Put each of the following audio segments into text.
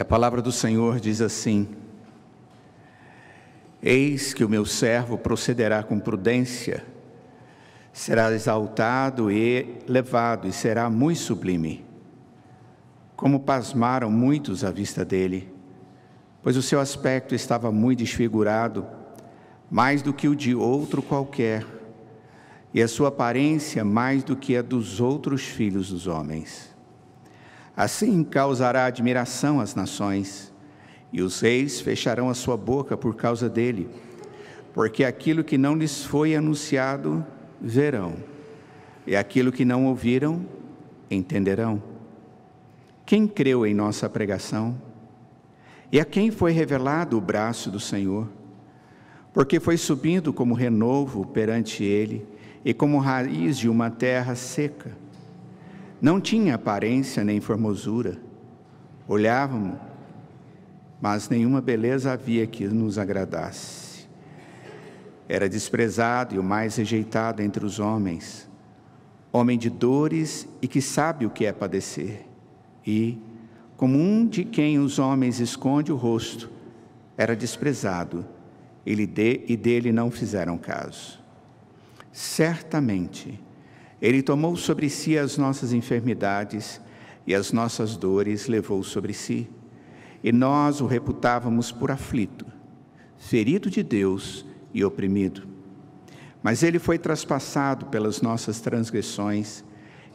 E a palavra do Senhor diz assim: Eis que o meu servo procederá com prudência, será exaltado e elevado, e será muito sublime. Como pasmaram muitos à vista dele, pois o seu aspecto estava muito desfigurado, mais do que o de outro qualquer, e a sua aparência mais do que a dos outros filhos dos homens. Assim causará admiração às nações, e os reis fecharão a sua boca por causa dele, porque aquilo que não lhes foi anunciado verão, e aquilo que não ouviram entenderão. Quem creu em nossa pregação? E a quem foi revelado o braço do Senhor? Porque foi subindo como renovo perante ele, e como raiz de uma terra seca. Não tinha aparência nem formosura. Olhávamos, mas nenhuma beleza havia que nos agradasse. Era desprezado e o mais rejeitado entre os homens, homem de dores e que sabe o que é padecer. E, como um de quem os homens esconde o rosto, era desprezado, ele de, e dele não fizeram caso. Certamente, ele tomou sobre si as nossas enfermidades e as nossas dores levou sobre si. E nós o reputávamos por aflito, ferido de Deus e oprimido. Mas ele foi traspassado pelas nossas transgressões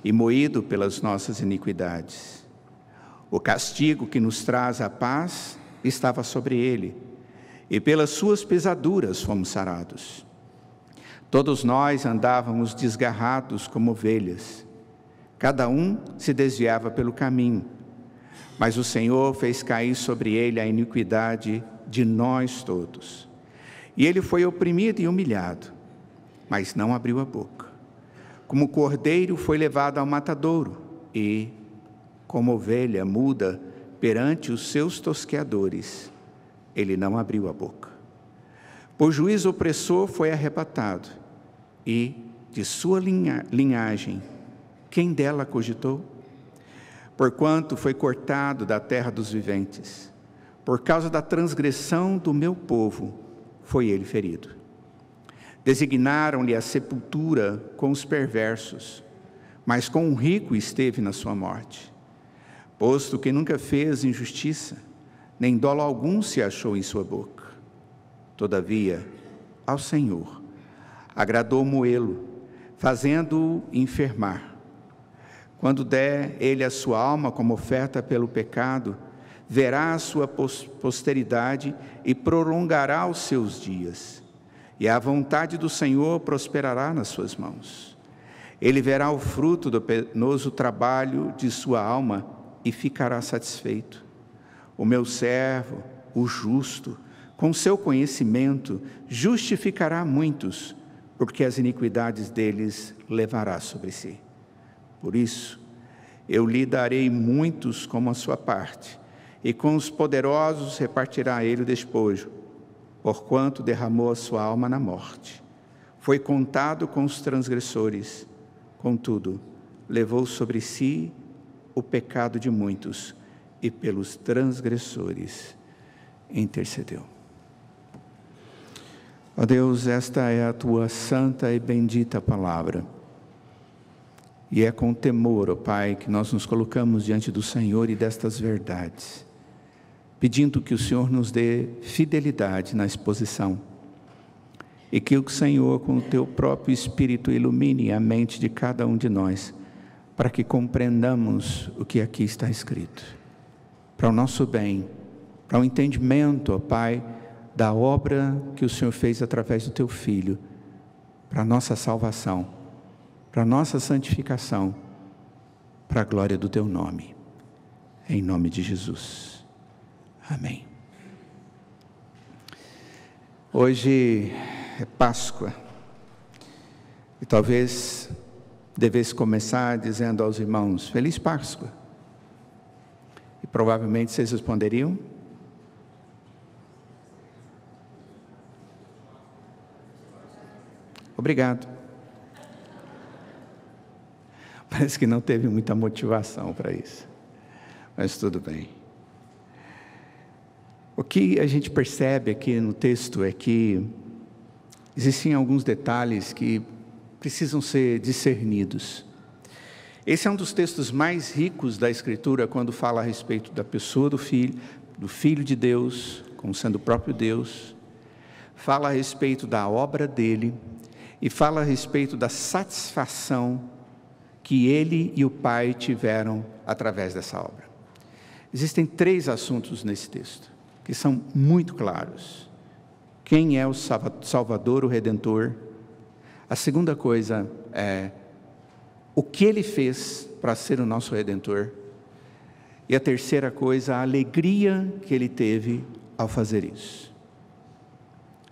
e moído pelas nossas iniquidades. O castigo que nos traz a paz estava sobre ele, e pelas suas pesaduras fomos sarados. Todos nós andávamos desgarrados como ovelhas. Cada um se desviava pelo caminho. Mas o Senhor fez cair sobre ele a iniquidade de nós todos. E ele foi oprimido e humilhado, mas não abriu a boca. Como cordeiro foi levado ao matadouro, e, como ovelha muda perante os seus tosqueadores, ele não abriu a boca. Por juiz opressor foi arrebatado e de sua linha, linhagem, quem dela cogitou? Porquanto foi cortado da terra dos viventes, por causa da transgressão do meu povo, foi ele ferido. Designaram-lhe a sepultura com os perversos, mas com o rico esteve na sua morte, posto que nunca fez injustiça, nem dolo algum se achou em sua boca. Todavia, ao Senhor agradou Moelo, fazendo-o enfermar. Quando der ele a sua alma como oferta pelo pecado, verá a sua posteridade e prolongará os seus dias, e a vontade do Senhor prosperará nas suas mãos. Ele verá o fruto do penoso trabalho de sua alma e ficará satisfeito. O meu servo, o justo, com seu conhecimento, justificará muitos porque as iniquidades deles levará sobre si. Por isso, eu lhe darei muitos como a sua parte, e com os poderosos repartirá ele o despojo, porquanto derramou a sua alma na morte. Foi contado com os transgressores, contudo, levou sobre si o pecado de muitos, e pelos transgressores intercedeu. Ó oh Deus, esta é a tua santa e bendita palavra. E é com temor, ó oh Pai, que nós nos colocamos diante do Senhor e destas verdades, pedindo que o Senhor nos dê fidelidade na exposição e que o Senhor, com o teu próprio Espírito, ilumine a mente de cada um de nós, para que compreendamos o que aqui está escrito, para o nosso bem, para o entendimento, ó Pai da obra que o Senhor fez através do teu filho, para a nossa salvação, para a nossa santificação, para a glória do teu nome. Em nome de Jesus. Amém. Hoje é Páscoa. E talvez devesse começar dizendo aos irmãos: Feliz Páscoa. E provavelmente vocês responderiam: Obrigado. Parece que não teve muita motivação para isso, mas tudo bem. O que a gente percebe aqui no texto é que existem alguns detalhes que precisam ser discernidos. Esse é um dos textos mais ricos da Escritura quando fala a respeito da pessoa do Filho, do Filho de Deus, como sendo o próprio Deus, fala a respeito da obra dele e fala a respeito da satisfação que ele e o Pai tiveram através dessa obra. Existem três assuntos nesse texto que são muito claros. Quem é o Salvador, o Redentor? A segunda coisa é o que ele fez para ser o nosso Redentor. E a terceira coisa, a alegria que ele teve ao fazer isso.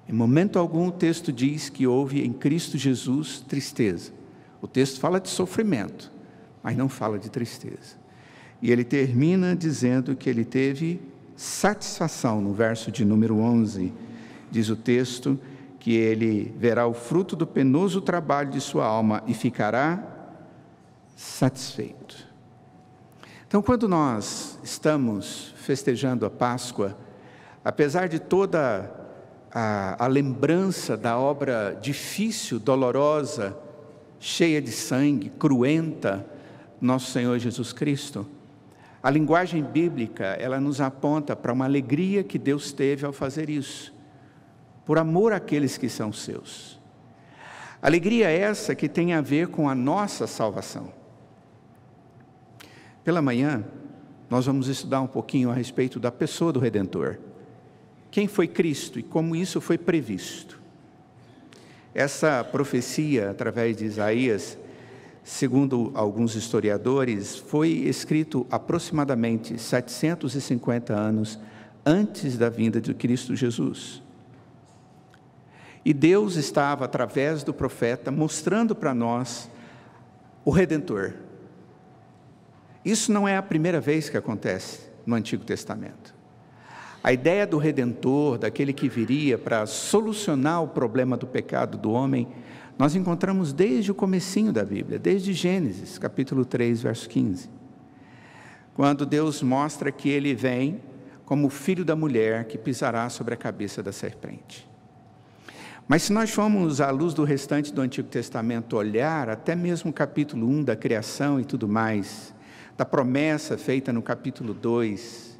Em momento algum o texto diz que houve em Cristo Jesus tristeza. O texto fala de sofrimento, mas não fala de tristeza. E ele termina dizendo que ele teve satisfação, no verso de número 11, diz o texto, que ele verá o fruto do penoso trabalho de sua alma e ficará satisfeito. Então, quando nós estamos festejando a Páscoa, apesar de toda a, a lembrança da obra difícil, dolorosa, cheia de sangue, cruenta, nosso Senhor Jesus Cristo. A linguagem bíblica, ela nos aponta para uma alegria que Deus teve ao fazer isso, por amor àqueles que são seus. Alegria essa que tem a ver com a nossa salvação. Pela manhã, nós vamos estudar um pouquinho a respeito da pessoa do Redentor quem foi Cristo e como isso foi previsto. Essa profecia, através de Isaías, segundo alguns historiadores, foi escrito aproximadamente 750 anos antes da vinda de Cristo Jesus. E Deus estava, através do profeta, mostrando para nós o Redentor. Isso não é a primeira vez que acontece no Antigo Testamento. A ideia do redentor, daquele que viria para solucionar o problema do pecado do homem, nós encontramos desde o comecinho da Bíblia, desde Gênesis, capítulo 3, verso 15. Quando Deus mostra que ele vem como filho da mulher que pisará sobre a cabeça da serpente. Mas se nós formos à luz do restante do Antigo Testamento olhar, até mesmo o capítulo 1 da criação e tudo mais, da promessa feita no capítulo 2,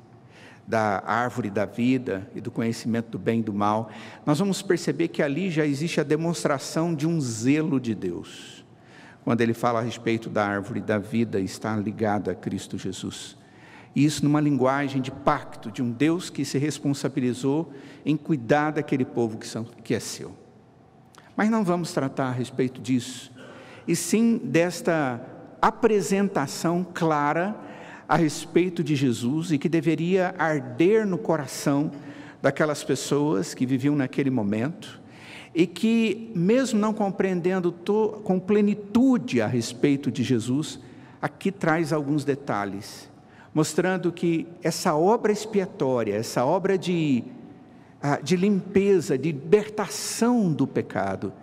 da árvore da vida e do conhecimento do bem e do mal, nós vamos perceber que ali já existe a demonstração de um zelo de Deus. Quando ele fala a respeito da árvore da vida, está ligada a Cristo Jesus. E isso numa linguagem de pacto, de um Deus que se responsabilizou em cuidar daquele povo que, são, que é seu. Mas não vamos tratar a respeito disso, e sim desta apresentação clara a respeito de Jesus e que deveria arder no coração daquelas pessoas que viviam naquele momento e que, mesmo não compreendendo com plenitude a respeito de Jesus, aqui traz alguns detalhes, mostrando que essa obra expiatória, essa obra de, ah, de limpeza, de libertação do pecado,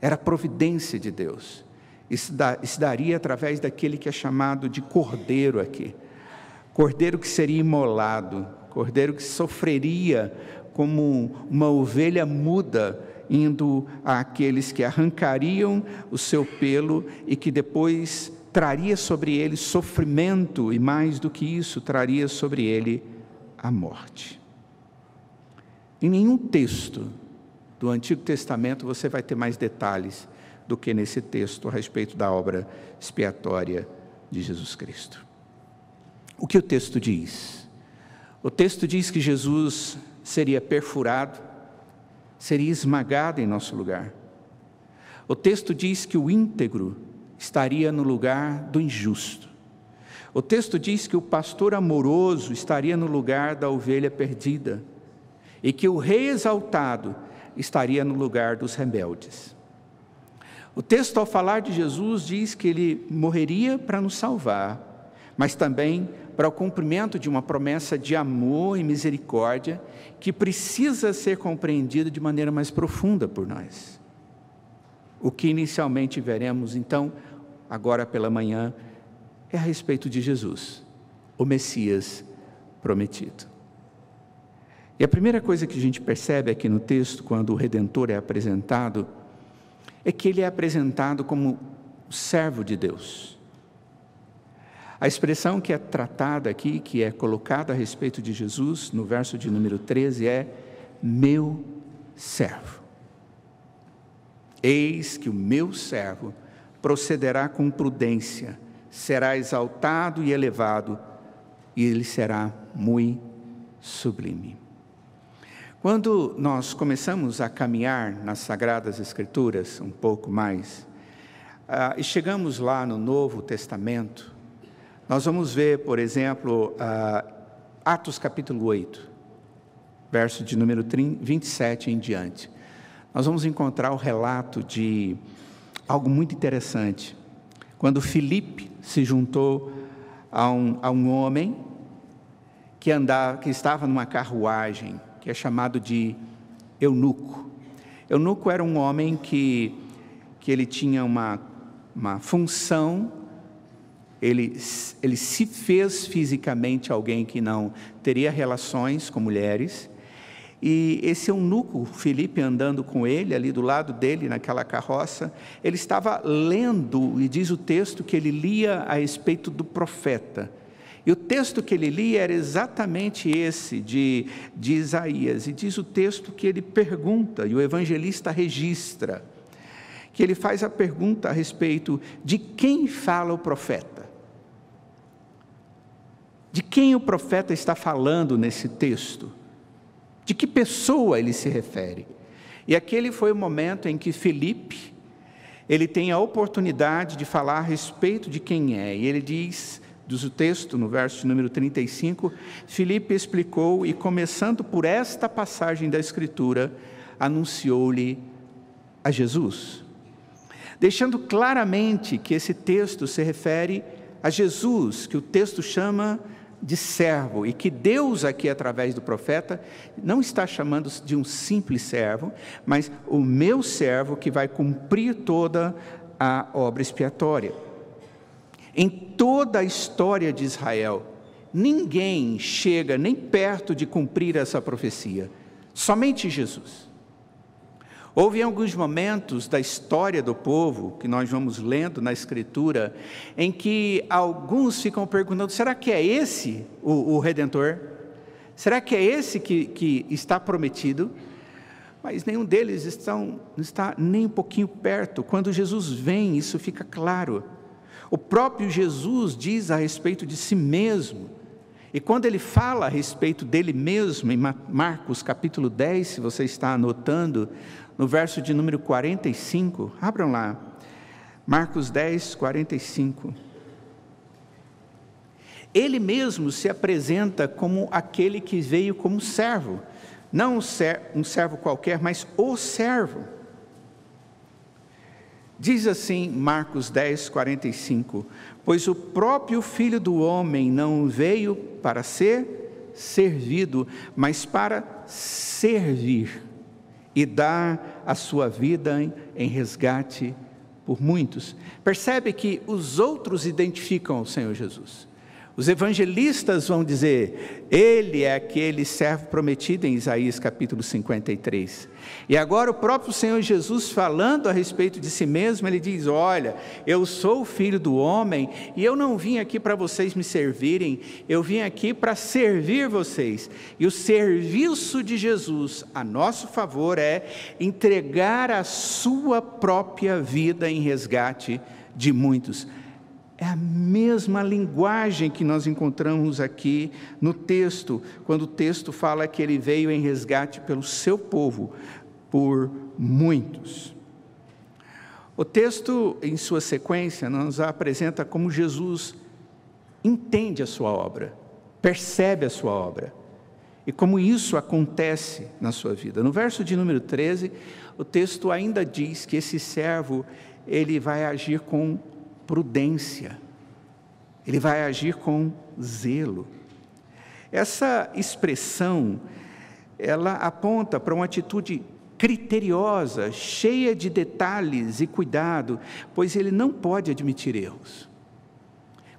era providência de Deus e se daria através daquele que é chamado de cordeiro aqui. Cordeiro que seria imolado, cordeiro que sofreria como uma ovelha muda, indo àqueles que arrancariam o seu pelo e que depois traria sobre ele sofrimento e mais do que isso, traria sobre ele a morte. Em nenhum texto do Antigo Testamento você vai ter mais detalhes do que nesse texto a respeito da obra expiatória de Jesus Cristo. O que o texto diz? O texto diz que Jesus seria perfurado, seria esmagado em nosso lugar. O texto diz que o íntegro estaria no lugar do injusto. O texto diz que o pastor amoroso estaria no lugar da ovelha perdida e que o rei exaltado estaria no lugar dos rebeldes. O texto, ao falar de Jesus, diz que ele morreria para nos salvar, mas também para o cumprimento de uma promessa de amor e misericórdia que precisa ser compreendida de maneira mais profunda por nós. O que inicialmente veremos, então, agora pela manhã, é a respeito de Jesus, o Messias prometido. E a primeira coisa que a gente percebe aqui no texto, quando o Redentor é apresentado, é que ele é apresentado como servo de Deus. A expressão que é tratada aqui, que é colocada a respeito de Jesus, no verso de número 13, é meu servo. Eis que o meu servo procederá com prudência, será exaltado e elevado, e ele será muito sublime. Quando nós começamos a caminhar nas Sagradas Escrituras um pouco mais, ah, e chegamos lá no Novo Testamento, nós vamos ver, por exemplo, ah, Atos capítulo 8, verso de número 27 em diante. Nós vamos encontrar o relato de algo muito interessante. Quando Filipe se juntou a um, a um homem que, andava, que estava numa carruagem, que é chamado de eunuco. Eunuco era um homem que, que ele tinha uma, uma função, ele, ele se fez fisicamente alguém que não teria relações com mulheres, e esse eunuco, Felipe andando com ele, ali do lado dele, naquela carroça, ele estava lendo, e diz o texto que ele lia a respeito do profeta. E o texto que ele lia era exatamente esse de, de Isaías, e diz o texto que ele pergunta, e o evangelista registra, que ele faz a pergunta a respeito de quem fala o profeta. De quem o profeta está falando nesse texto? De que pessoa ele se refere? E aquele foi o momento em que Felipe, ele tem a oportunidade de falar a respeito de quem é, e ele diz Diz o texto, no verso número 35, Filipe explicou e, começando por esta passagem da Escritura, anunciou-lhe a Jesus. Deixando claramente que esse texto se refere a Jesus, que o texto chama de servo, e que Deus, aqui através do profeta, não está chamando de um simples servo, mas o meu servo que vai cumprir toda a obra expiatória. Em toda a história de Israel, ninguém chega nem perto de cumprir essa profecia, somente Jesus. Houve alguns momentos da história do povo, que nós vamos lendo na Escritura, em que alguns ficam perguntando: será que é esse o, o Redentor? Será que é esse que, que está prometido? Mas nenhum deles estão, está nem um pouquinho perto. Quando Jesus vem, isso fica claro. O próprio Jesus diz a respeito de si mesmo. E quando ele fala a respeito dele mesmo, em Marcos capítulo 10, se você está anotando, no verso de número 45, abram lá, Marcos 10, 45. Ele mesmo se apresenta como aquele que veio como servo, não um servo qualquer, mas o servo Diz assim Marcos 10, 45: Pois o próprio Filho do Homem não veio para ser servido, mas para servir e dar a sua vida em resgate por muitos. Percebe que os outros identificam o Senhor Jesus. Os evangelistas vão dizer: Ele é aquele servo prometido em Isaías capítulo 53. E agora o próprio Senhor Jesus, falando a respeito de si mesmo, ele diz: Olha, eu sou o filho do homem e eu não vim aqui para vocês me servirem, eu vim aqui para servir vocês. E o serviço de Jesus a nosso favor é entregar a sua própria vida em resgate de muitos. É a mesma linguagem que nós encontramos aqui no texto, quando o texto fala que ele veio em resgate pelo seu povo, por muitos. O texto, em sua sequência, nos apresenta como Jesus entende a sua obra, percebe a sua obra e como isso acontece na sua vida. No verso de número 13, o texto ainda diz que esse servo ele vai agir com prudência, ele vai agir com zelo. Essa expressão, ela aponta para uma atitude criteriosa, cheia de detalhes e cuidado, pois ele não pode admitir erros.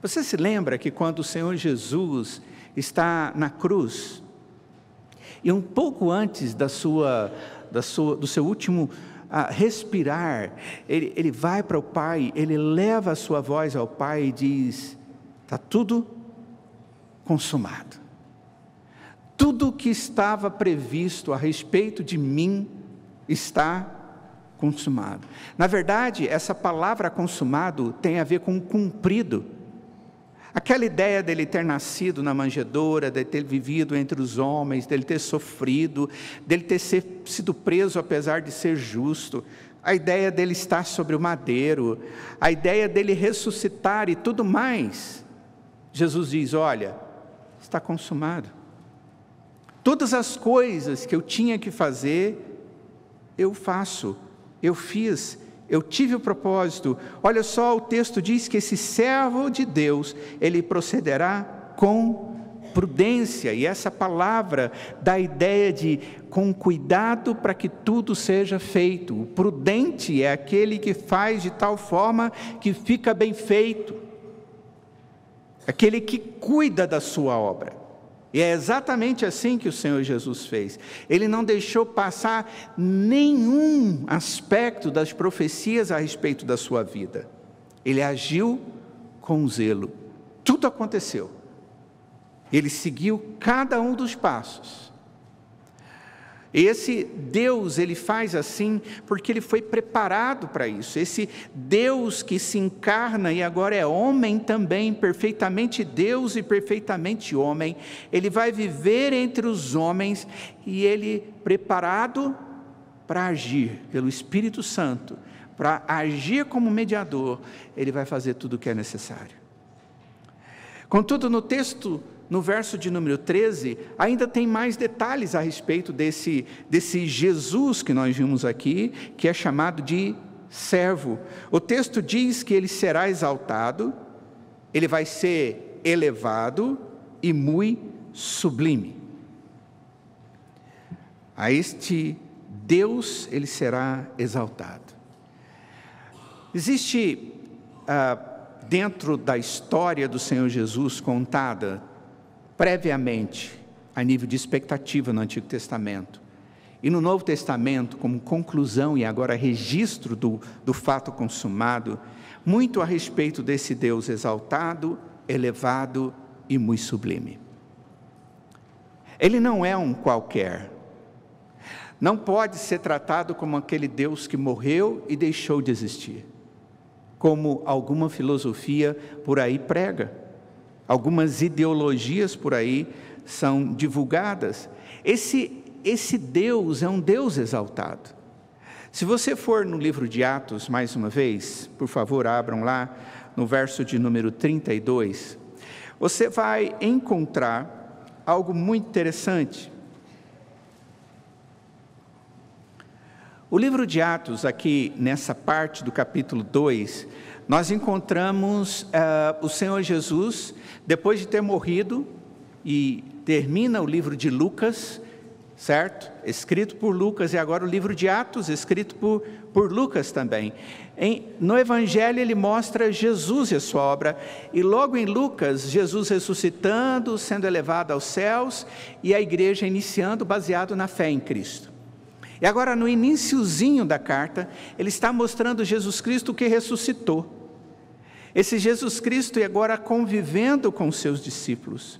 Você se lembra que quando o Senhor Jesus está na cruz, e um pouco antes da sua, da sua do seu último a respirar, ele, ele vai para o Pai, ele leva a sua voz ao Pai e diz: Está tudo consumado. Tudo o que estava previsto a respeito de mim está consumado. Na verdade, essa palavra consumado tem a ver com cumprido. Aquela ideia dele ter nascido na manjedoura, de ter vivido entre os homens, dele ter sofrido, dele ter ser, sido preso apesar de ser justo, a ideia dele estar sobre o madeiro, a ideia dele ressuscitar e tudo mais. Jesus diz: Olha, está consumado. Todas as coisas que eu tinha que fazer, eu faço, eu fiz, eu tive o propósito. Olha só, o texto diz que esse servo de Deus, ele procederá com prudência, e essa palavra dá a ideia de com cuidado para que tudo seja feito. O prudente é aquele que faz de tal forma que fica bem feito, aquele que cuida da sua obra. E é exatamente assim que o Senhor Jesus fez. Ele não deixou passar nenhum aspecto das profecias a respeito da sua vida. Ele agiu com zelo. Tudo aconteceu. Ele seguiu cada um dos passos. Esse Deus, ele faz assim porque ele foi preparado para isso. Esse Deus que se encarna e agora é homem também, perfeitamente Deus e perfeitamente homem, ele vai viver entre os homens e ele preparado para agir pelo Espírito Santo, para agir como mediador, ele vai fazer tudo o que é necessário. Contudo, no texto no verso de número 13, ainda tem mais detalhes a respeito desse, desse Jesus que nós vimos aqui, que é chamado de servo. O texto diz que ele será exaltado, ele vai ser elevado e muito sublime. A este Deus ele será exaltado. Existe ah, dentro da história do Senhor Jesus contada previamente a nível de expectativa no Antigo Testamento. E no Novo Testamento, como conclusão e agora registro do, do fato consumado, muito a respeito desse Deus exaltado, elevado e muito sublime. Ele não é um qualquer. Não pode ser tratado como aquele Deus que morreu e deixou de existir, como alguma filosofia por aí prega. Algumas ideologias por aí são divulgadas. Esse, esse Deus é um Deus exaltado. Se você for no livro de Atos, mais uma vez, por favor, abram lá, no verso de número 32, você vai encontrar algo muito interessante. O livro de Atos, aqui nessa parte do capítulo 2, nós encontramos uh, o Senhor Jesus depois de ter morrido, e termina o livro de Lucas, certo? Escrito por Lucas, e agora o livro de Atos, escrito por, por Lucas também. Em, no Evangelho, ele mostra Jesus e a sua obra, e logo em Lucas, Jesus ressuscitando, sendo elevado aos céus, e a igreja iniciando baseado na fé em Cristo. E agora, no iníciozinho da carta, ele está mostrando Jesus Cristo que ressuscitou. Esse Jesus Cristo e agora convivendo com os seus discípulos.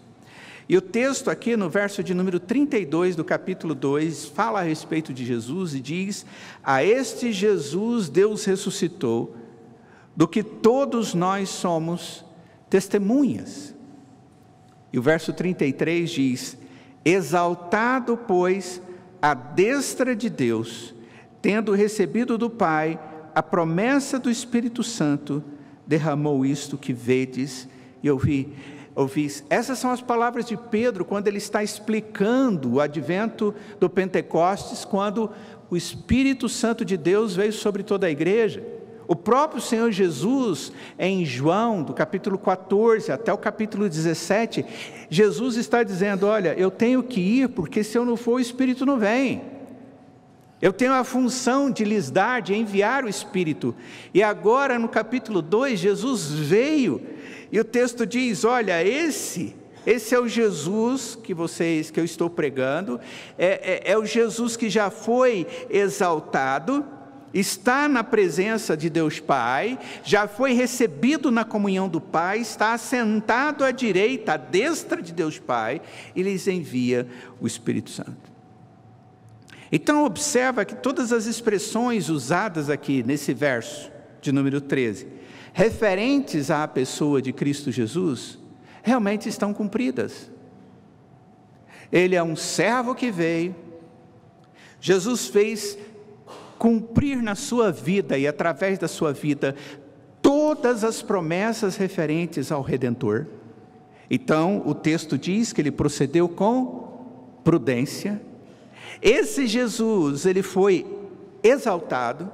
E o texto aqui no verso de número 32 do capítulo 2 fala a respeito de Jesus e diz: "A este Jesus Deus ressuscitou, do que todos nós somos testemunhas". E o verso 33 diz: Exaltado, pois, a destra de Deus, tendo recebido do Pai a promessa do Espírito Santo, derramou isto que vedes e ouvi, ouvis. Essas são as palavras de Pedro quando ele está explicando o advento do Pentecostes, quando o Espírito Santo de Deus veio sobre toda a igreja. O próprio Senhor Jesus, em João, do capítulo 14 até o capítulo 17, Jesus está dizendo: Olha, eu tenho que ir, porque se eu não for, o Espírito não vem. Eu tenho a função de lhes dar, de enviar o Espírito. E agora, no capítulo 2, Jesus veio e o texto diz: Olha, esse, esse é o Jesus que vocês, que eu estou pregando, é, é, é o Jesus que já foi exaltado, está na presença de Deus Pai, já foi recebido na comunhão do Pai, está assentado à direita, à destra de Deus Pai, e lhes envia o Espírito Santo. Então, observa que todas as expressões usadas aqui nesse verso de número 13, referentes à pessoa de Cristo Jesus, realmente estão cumpridas. Ele é um servo que veio, Jesus fez cumprir na sua vida e através da sua vida todas as promessas referentes ao Redentor. Então, o texto diz que ele procedeu com prudência, esse Jesus, ele foi exaltado.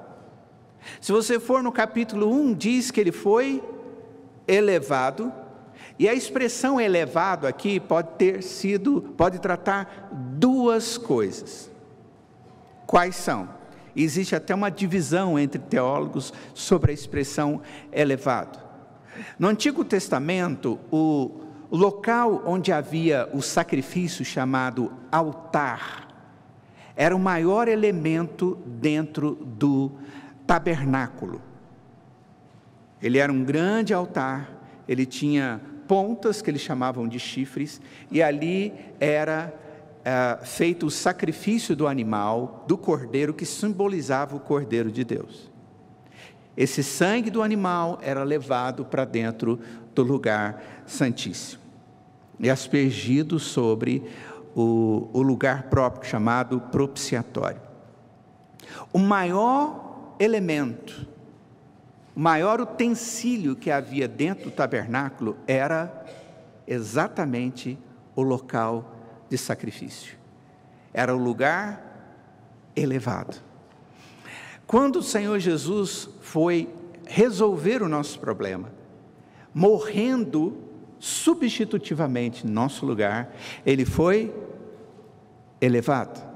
Se você for no capítulo 1, diz que ele foi elevado. E a expressão elevado aqui pode ter sido, pode tratar duas coisas. Quais são? Existe até uma divisão entre teólogos sobre a expressão elevado. No Antigo Testamento, o local onde havia o sacrifício chamado altar, era o maior elemento dentro do tabernáculo. Ele era um grande altar, ele tinha pontas que eles chamavam de chifres, e ali era é, feito o sacrifício do animal, do cordeiro, que simbolizava o cordeiro de Deus. Esse sangue do animal era levado para dentro do lugar santíssimo e aspergido sobre o, o lugar próprio chamado propiciatório. O maior elemento, o maior utensílio que havia dentro do tabernáculo era exatamente o local de sacrifício. Era o lugar elevado. Quando o Senhor Jesus foi resolver o nosso problema, morrendo substitutivamente nosso lugar, ele foi elevado.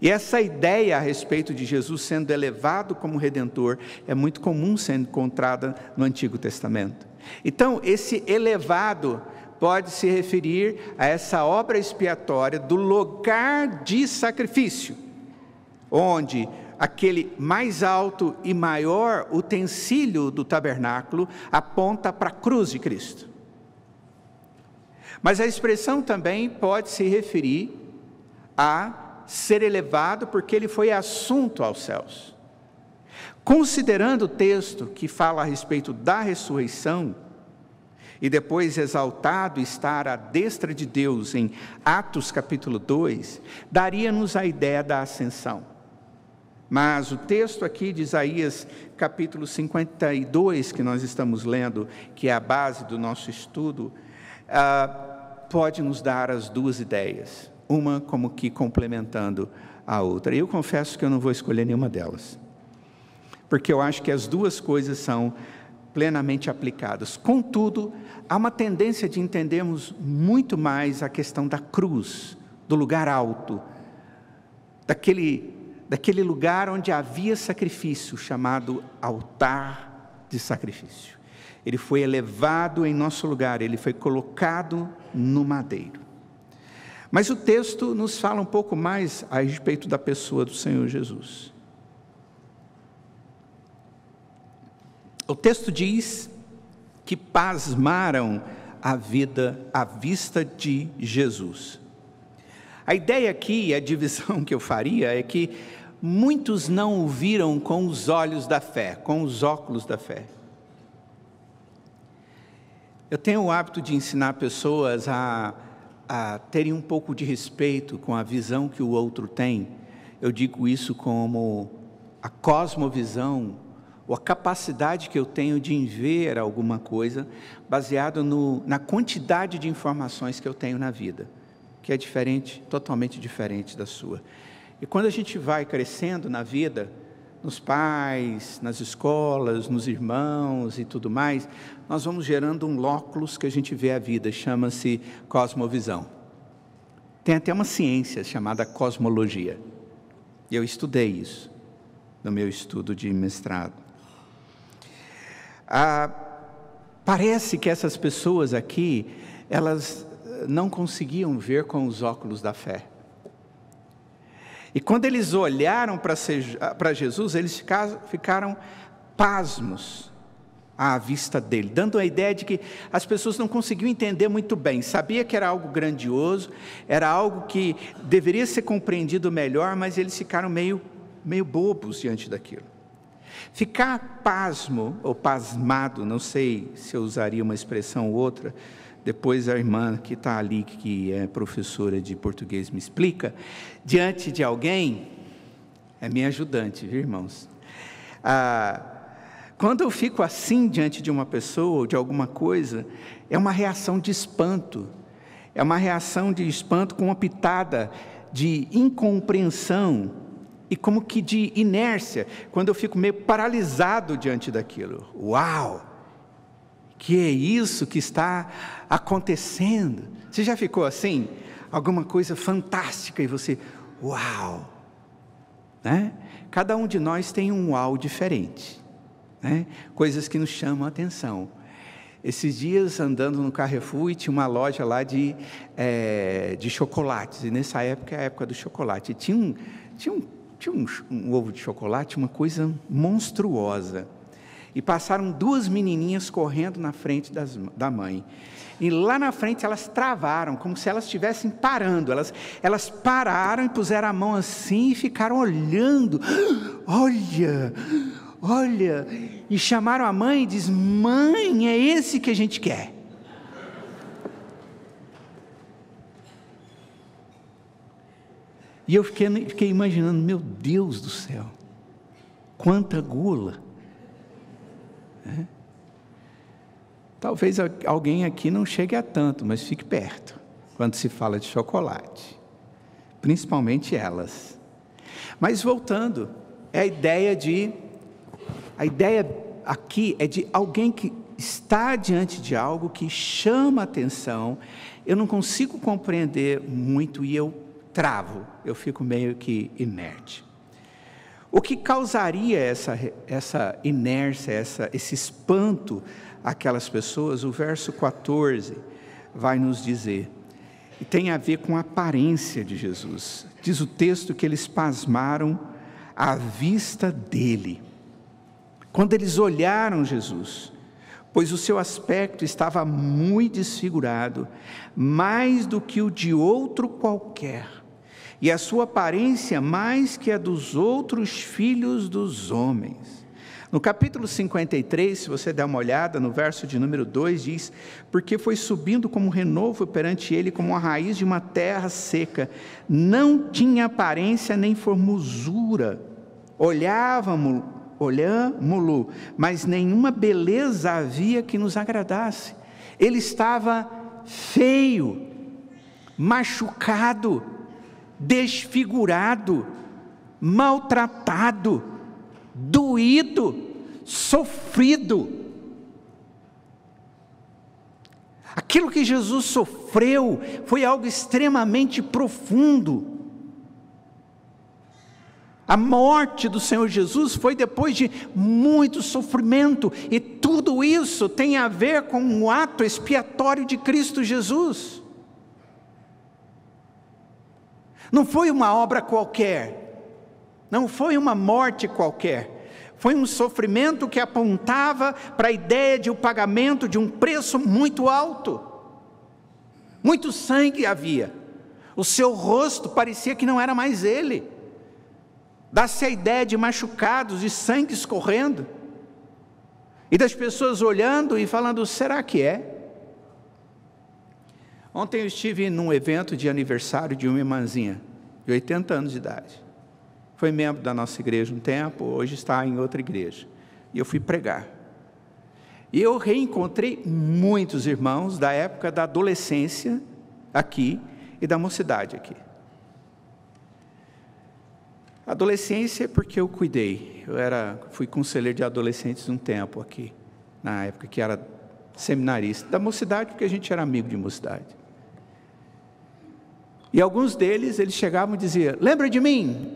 E essa ideia a respeito de Jesus sendo elevado como redentor é muito comum ser encontrada no Antigo Testamento. Então, esse elevado pode se referir a essa obra expiatória do lugar de sacrifício, onde aquele mais alto e maior utensílio do tabernáculo aponta para a cruz de Cristo. Mas a expressão também pode se referir a ser elevado porque ele foi assunto aos céus. Considerando o texto que fala a respeito da ressurreição, e depois exaltado estar à destra de Deus em Atos capítulo 2, daria-nos a ideia da ascensão. Mas o texto aqui de Isaías capítulo 52, que nós estamos lendo, que é a base do nosso estudo, ah, pode nos dar as duas ideias, uma como que complementando a outra. Eu confesso que eu não vou escolher nenhuma delas, porque eu acho que as duas coisas são plenamente aplicadas. Contudo, há uma tendência de entendermos muito mais a questão da cruz, do lugar alto, daquele, daquele lugar onde havia sacrifício, chamado altar de sacrifício ele foi elevado em nosso lugar, ele foi colocado no madeiro. Mas o texto nos fala um pouco mais a respeito da pessoa do Senhor Jesus. O texto diz que pasmaram a vida à vista de Jesus. A ideia aqui, a divisão que eu faria é que muitos não o viram com os olhos da fé, com os óculos da fé. Eu tenho o hábito de ensinar pessoas a, a terem um pouco de respeito com a visão que o outro tem. Eu digo isso como a cosmovisão, ou a capacidade que eu tenho de ver alguma coisa baseado no, na quantidade de informações que eu tenho na vida, que é diferente, totalmente diferente da sua. E quando a gente vai crescendo na vida, nos pais, nas escolas, nos irmãos e tudo mais, nós vamos gerando um lóculos que a gente vê a vida, chama-se cosmovisão. Tem até uma ciência chamada cosmologia. eu estudei isso no meu estudo de mestrado. Ah, parece que essas pessoas aqui, elas eh, não conseguiam ver com os óculos da fé. E quando eles olharam para Jesus, eles ficaram pasmos à vista dele, dando a ideia de que as pessoas não conseguiam entender muito bem. Sabia que era algo grandioso, era algo que deveria ser compreendido melhor, mas eles ficaram meio, meio bobos diante daquilo. Ficar pasmo ou pasmado, não sei se eu usaria uma expressão ou outra, depois a irmã que está ali, que é professora de português, me explica, diante de alguém, é minha ajudante, viu, irmãos? Ah, quando eu fico assim diante de uma pessoa ou de alguma coisa, é uma reação de espanto, é uma reação de espanto com uma pitada de incompreensão e como que de inércia, quando eu fico meio paralisado diante daquilo. Uau! que é isso que está acontecendo? Você já ficou assim? Alguma coisa fantástica e você, uau! Né? Cada um de nós tem um uau diferente, né? coisas que nos chamam a atenção. Esses dias, andando no Carrefour, tinha uma loja lá de, é, de chocolates, e nessa época é a época do chocolate. E tinha um, tinha um, tinha um, um ovo de chocolate, uma coisa monstruosa. E passaram duas menininhas correndo na frente das, da mãe. E lá na frente elas travaram, como se elas estivessem parando. Elas, elas pararam e puseram a mão assim e ficaram olhando. Olha, olha. E chamaram a mãe e diz: Mãe, é esse que a gente quer. E eu fiquei, fiquei imaginando, meu Deus do céu, quanta gula. Né? Talvez alguém aqui não chegue a tanto, mas fique perto quando se fala de chocolate, principalmente elas. Mas voltando, é a ideia de a ideia aqui é de alguém que está diante de algo que chama atenção. Eu não consigo compreender muito e eu travo, eu fico meio que inerte. O que causaria essa, essa inércia, essa, esse espanto àquelas pessoas? O verso 14 vai nos dizer. E tem a ver com a aparência de Jesus. Diz o texto que eles pasmaram à vista dele. Quando eles olharam Jesus, pois o seu aspecto estava muito desfigurado, mais do que o de outro qualquer e a sua aparência mais que a dos outros filhos dos homens. No capítulo 53, se você der uma olhada, no verso de número 2, diz: Porque foi subindo como renovo perante ele, como a raiz de uma terra seca, não tinha aparência nem formosura. Olhávamos, olhámo-lo, mas nenhuma beleza havia que nos agradasse. Ele estava feio, machucado, desfigurado, maltratado, doído, sofrido. Aquilo que Jesus sofreu foi algo extremamente profundo. A morte do Senhor Jesus foi depois de muito sofrimento, e tudo isso tem a ver com o ato expiatório de Cristo Jesus. Não foi uma obra qualquer, não foi uma morte qualquer, foi um sofrimento que apontava para a ideia de o um pagamento de um preço muito alto. Muito sangue havia, o seu rosto parecia que não era mais ele. Dá-se a ideia de machucados, e sangue escorrendo, e das pessoas olhando e falando: será que é? Ontem eu estive num evento de aniversário de uma irmãzinha, de 80 anos de idade. Foi membro da nossa igreja um tempo, hoje está em outra igreja. E eu fui pregar. E eu reencontrei muitos irmãos da época da adolescência aqui e da mocidade aqui. Adolescência é porque eu cuidei. Eu era, fui conselheiro de adolescentes um tempo aqui, na época que era seminarista. Da mocidade porque a gente era amigo de mocidade. E alguns deles, eles chegavam e diziam: Lembra de mim?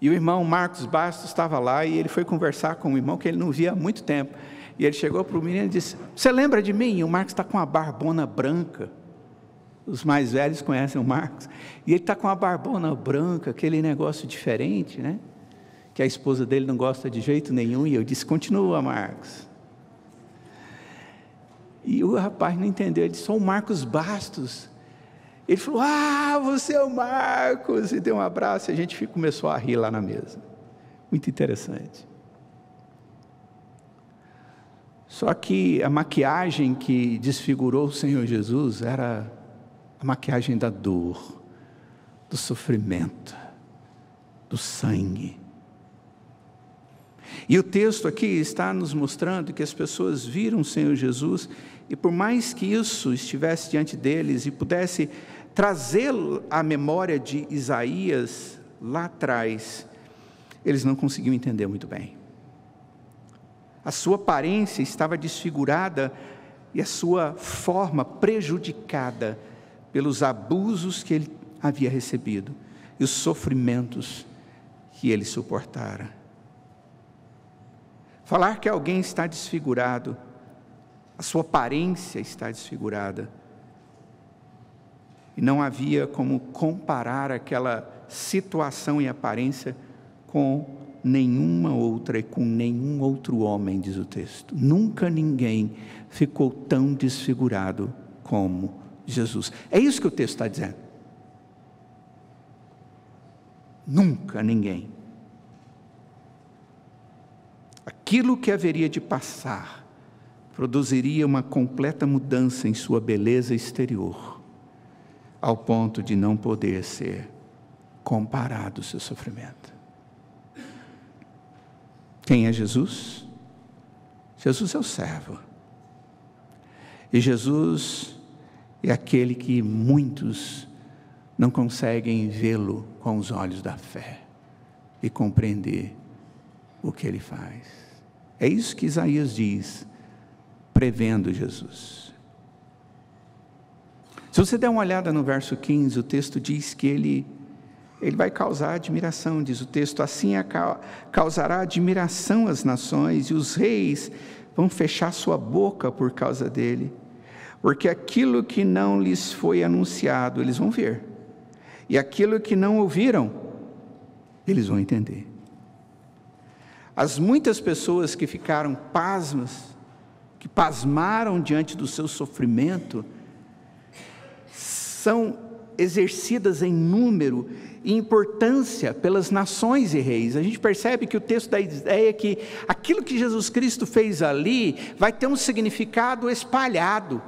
E o irmão Marcos Bastos estava lá e ele foi conversar com o irmão que ele não via há muito tempo. E ele chegou para o menino e disse: Você lembra de mim? E o Marcos está com uma barbona branca. Os mais velhos conhecem o Marcos. E ele está com uma barbona branca, aquele negócio diferente, né? Que a esposa dele não gosta de jeito nenhum. E eu disse: Continua, Marcos. E o rapaz não entendeu. Ele disse: Sou o Marcos Bastos. Ele falou: Ah, você é o Marcos! E deu um abraço e a gente começou a rir lá na mesa. Muito interessante. Só que a maquiagem que desfigurou o Senhor Jesus era a maquiagem da dor, do sofrimento, do sangue. E o texto aqui está nos mostrando que as pessoas viram o Senhor Jesus e, por mais que isso estivesse diante deles e pudesse trazê-lo à memória de Isaías lá atrás, eles não conseguiam entender muito bem. A sua aparência estava desfigurada e a sua forma prejudicada pelos abusos que ele havia recebido e os sofrimentos que ele suportara. Falar que alguém está desfigurado, a sua aparência está desfigurada, e não havia como comparar aquela situação e aparência com nenhuma outra e com nenhum outro homem, diz o texto. Nunca ninguém ficou tão desfigurado como Jesus. É isso que o texto está dizendo. Nunca ninguém. Aquilo que haveria de passar produziria uma completa mudança em sua beleza exterior ao ponto de não poder ser comparado o seu sofrimento. Quem é Jesus? Jesus é o servo. E Jesus é aquele que muitos não conseguem vê-lo com os olhos da fé e compreender o que ele faz. É isso que Isaías diz, prevendo Jesus. Se você der uma olhada no verso 15, o texto diz que ele, ele vai causar admiração, diz o texto, assim é causará admiração às nações, e os reis vão fechar sua boca por causa dele, porque aquilo que não lhes foi anunciado, eles vão ver, e aquilo que não ouviram, eles vão entender. As muitas pessoas que ficaram pasmas, que pasmaram diante do seu sofrimento, são exercidas em número e importância pelas nações e reis. A gente percebe que o texto da ideia é que aquilo que Jesus Cristo fez ali vai ter um significado espalhado.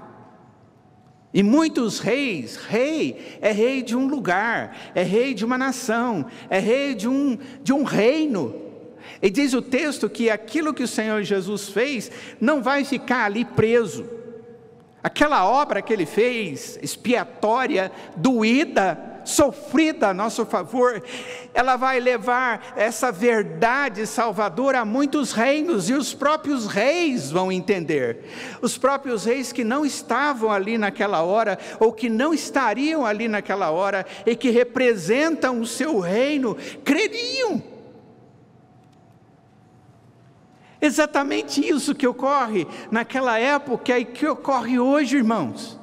E muitos reis, rei é rei de um lugar, é rei de uma nação, é rei de um, de um reino. E diz o texto que aquilo que o Senhor Jesus fez não vai ficar ali preso Aquela obra que ele fez, expiatória, doída, sofrida a nosso favor, ela vai levar essa verdade salvadora a muitos reinos e os próprios reis vão entender. Os próprios reis que não estavam ali naquela hora ou que não estariam ali naquela hora e que representam o seu reino, creriam Exatamente isso que ocorre naquela época e que ocorre hoje, irmãos.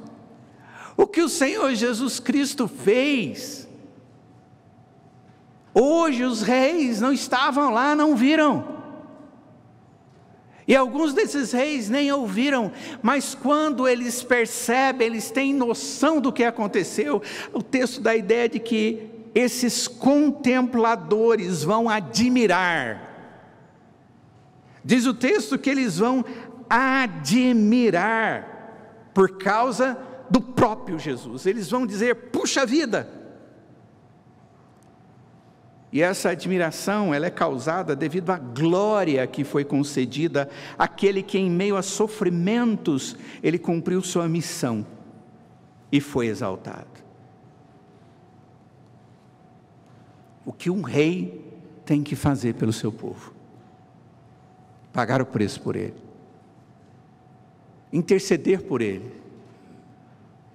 O que o Senhor Jesus Cristo fez. Hoje os reis não estavam lá, não viram. E alguns desses reis nem ouviram, mas quando eles percebem, eles têm noção do que aconteceu. O texto dá a ideia de que esses contempladores vão admirar Diz o texto que eles vão admirar por causa do próprio Jesus. Eles vão dizer: puxa vida! E essa admiração, ela é causada devido à glória que foi concedida àquele que em meio a sofrimentos ele cumpriu sua missão e foi exaltado. O que um rei tem que fazer pelo seu povo? pagar o preço por ele, interceder por ele,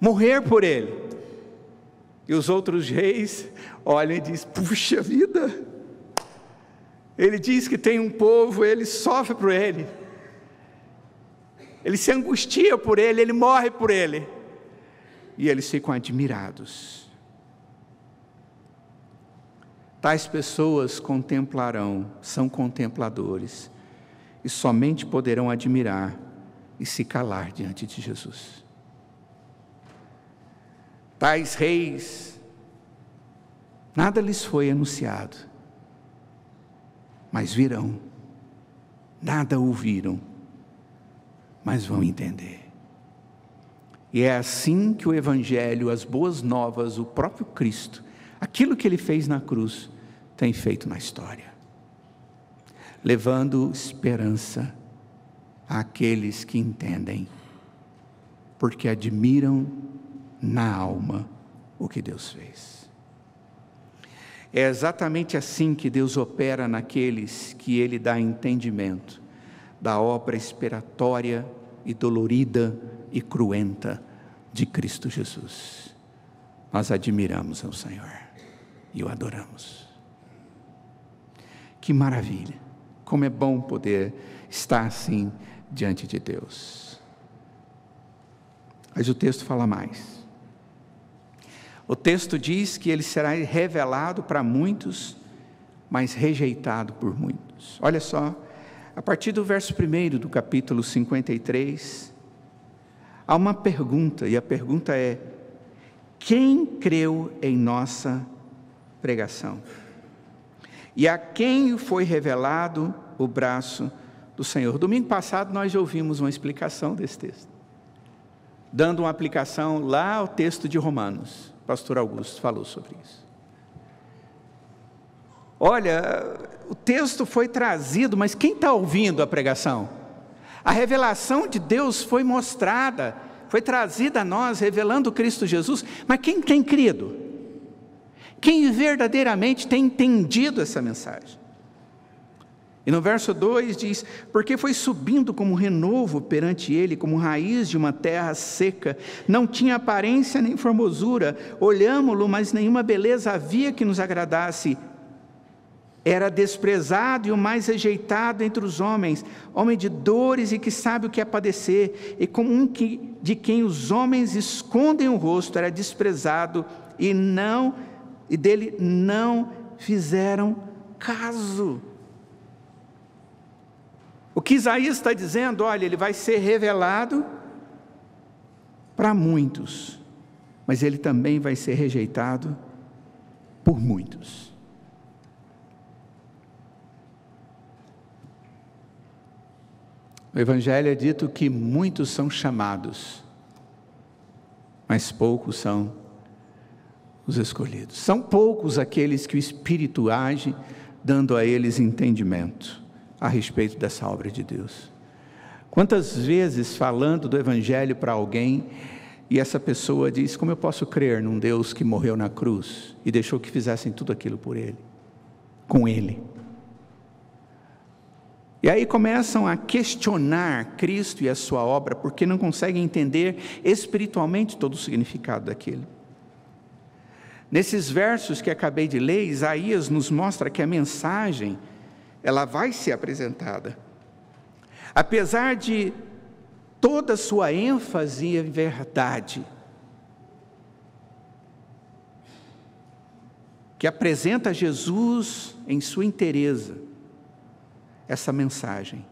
morrer por ele. E os outros reis olham e dizem: puxa vida, ele diz que tem um povo, ele sofre por ele, ele se angustia por ele, ele morre por ele. E eles ficam admirados. Tais pessoas contemplarão, são contempladores e somente poderão admirar e se calar diante de Jesus. Tais reis, nada lhes foi anunciado, mas virão, nada ouviram, mas vão entender. E é assim que o Evangelho, as boas novas, o próprio Cristo, aquilo que ele fez na cruz, tem feito na história levando esperança àqueles que entendem, porque admiram na alma o que Deus fez. É exatamente assim que Deus opera naqueles que Ele dá entendimento da obra expiratória e dolorida e cruenta de Cristo Jesus. Nós admiramos ao Senhor e o adoramos. Que maravilha! Como é bom poder estar assim diante de Deus. Mas o texto fala mais. O texto diz que ele será revelado para muitos, mas rejeitado por muitos. Olha só, a partir do verso 1 do capítulo 53, há uma pergunta, e a pergunta é: quem creu em nossa pregação? E a quem foi revelado o braço do Senhor. Domingo passado nós já ouvimos uma explicação desse texto, dando uma aplicação lá ao texto de Romanos. O pastor Augusto falou sobre isso. Olha, o texto foi trazido, mas quem está ouvindo a pregação? A revelação de Deus foi mostrada, foi trazida a nós, revelando Cristo Jesus, mas quem tem crido? Quem verdadeiramente tem entendido essa mensagem? E no verso 2 diz: Porque foi subindo como renovo perante ele, como raiz de uma terra seca, não tinha aparência nem formosura, olhámo-lo, mas nenhuma beleza havia que nos agradasse. Era desprezado e o mais rejeitado entre os homens, homem de dores e que sabe o que é padecer, e como um que, de quem os homens escondem o rosto, era desprezado e não e dele não fizeram caso. O que Isaías está dizendo, olha, ele vai ser revelado para muitos, mas ele também vai ser rejeitado por muitos. No Evangelho é dito que muitos são chamados, mas poucos são os escolhidos. São poucos aqueles que o Espírito age, dando a eles entendimento a respeito dessa obra de Deus. Quantas vezes falando do Evangelho para alguém e essa pessoa diz: Como eu posso crer num Deus que morreu na cruz e deixou que fizessem tudo aquilo por ele, com ele? E aí começam a questionar Cristo e a sua obra, porque não conseguem entender espiritualmente todo o significado daquilo. Nesses versos que acabei de ler, Isaías nos mostra que a mensagem ela vai ser apresentada. Apesar de toda sua ênfase em verdade, que apresenta Jesus em sua inteireza, essa mensagem,